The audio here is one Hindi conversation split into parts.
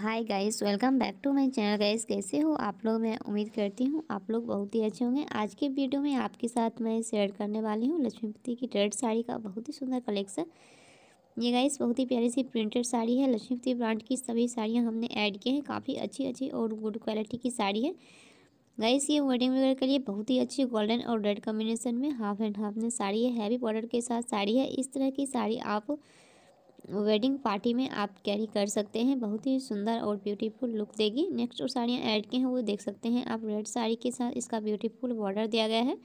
hi guys welcome back to my channel guys कैसे हो आप लोग मैं उम्मीद करती हूँ आप लोग बहुत ही अच्छे होंगे आज के वीडियो में आपके साथ मैं शेयर करने वाली हूँ लक्ष्मीपति की रेड साड़ी का बहुत ही सुंदर कलेक्शन ये गाइस बहुत ही प्यारी सी प्रिंटेड साड़ी है लक्ष्मीपति ब्रांड की सभी साड़ियाँ हमने ऐड किए हैं काफ़ी अच्छी अच्छी और गुड क्वालिटी की साड़ी है गाइस ये वेडिंग वगैरह के लिए बहुत ही अच्छी गोल्डन और रेड कॉम्बिनेशन में हाफ एंड हाफ में साड़ी है हैवी बॉर्डर के साथ साड़ी है इस तरह की साड़ी आप वेडिंग पार्टी में आप कैरी कर सकते हैं बहुत ही सुंदर और ब्यूटीफुल लुक देगी नेक्स्ट जो साड़ियाँ ऐड की हैं वो देख सकते हैं आप रेड साड़ी के साथ इसका ब्यूटीफुल बॉर्डर दिया गया है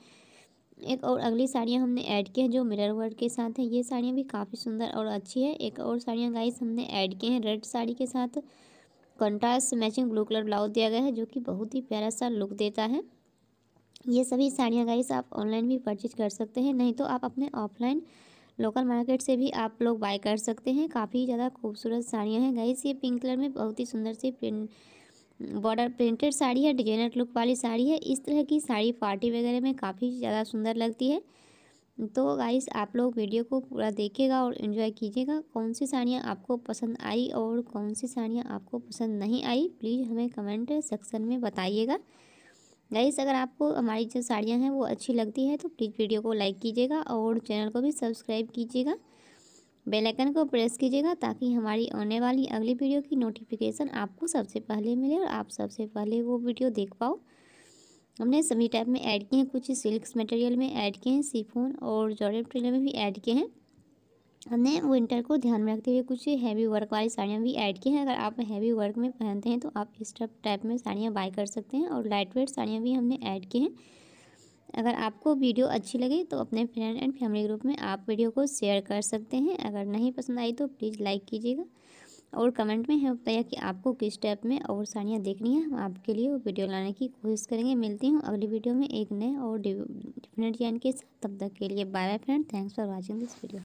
एक और अगली साड़ियाँ हमने ऐड की हैं जो मिरर वर्क के साथ है ये साड़ियाँ भी काफ़ी सुंदर और अच्छी है एक और साड़ियाँ गाइस हमने ऐड किए हैं रेड साड़ी के साथ contrast matching blue colour blouse दिया गया है जो कि बहुत ही प्यारा सा लुक देता है ये सभी साड़ियाँ गाइस आप ऑनलाइन भी परचेज कर सकते हैं नहीं तो आप अपने ऑफलाइन लोकल मार्केट से भी आप लोग बाय कर सकते हैं काफ़ी ज़्यादा खूबसूरत साड़ियाँ हैं गाइस ये पिंक कलर में बहुत ही सुंदर सी प्रिंट बॉर्डर प्रिंटेड साड़ी है डिजाइनर लुक वाली साड़ी है इस तरह की साड़ी पार्टी वगैरह में काफ़ी ज़्यादा सुंदर लगती है तो गाइस आप लोग वीडियो को पूरा देखेगा और एंजॉय कीजिएगा कौन सी साड़ियाँ आपको पसंद आई और कौन सी साड़ियाँ आपको पसंद नहीं आई प्लीज़ हमें कमेंट सेक्शन में बताइएगा गाइस अगर आपको हमारी जो साड़ियाँ हैं वो अच्छी लगती है तो प्लीज़ वीडियो को लाइक कीजिएगा और चैनल को भी सब्सक्राइब कीजिएगा बेल आइकन को प्रेस कीजिएगा ताकि हमारी आने वाली अगली वीडियो की नोटिफिकेशन आपको सबसे पहले मिले और आप सबसे पहले वो वीडियो देख पाओ हमने सभी टाइप में ऐड किए हैं कुछ सिल्क मटेरियल में ऐड किए हैं सीफोन और जॉर्डेट ट्रेलर में भी ऐड किए हैं हमने विंटर को ध्यान में रखते हुए कुछ हैवी वर्क वाली साड़ियाँ भी ऐड की हैं अगर आप हैवी वर्क में पहनते हैं तो आप इस टाइप टाइप में साड़ियाँ बाय कर सकते हैं और लाइट वेट साड़ियाँ भी हमने ऐड की हैं अगर आपको वीडियो अच्छी लगे तो अपने फ्रेंड एंड फैमिली ग्रुप में आप वीडियो को शेयर कर सकते हैं अगर नहीं पसंद आई तो प्लीज़ लाइक कीजिएगा और कमेंट में हमें बताइए कि आपको किस टाइप में और साड़ियाँ देखनी है हम आपके लिए वीडियो लाने की कोशिश करेंगे मिलती हूँ अगली वीडियो में एक नए और डिफरेंट डिजाइन के साथ तब तक के लिए bye bye friend thanks for watching this video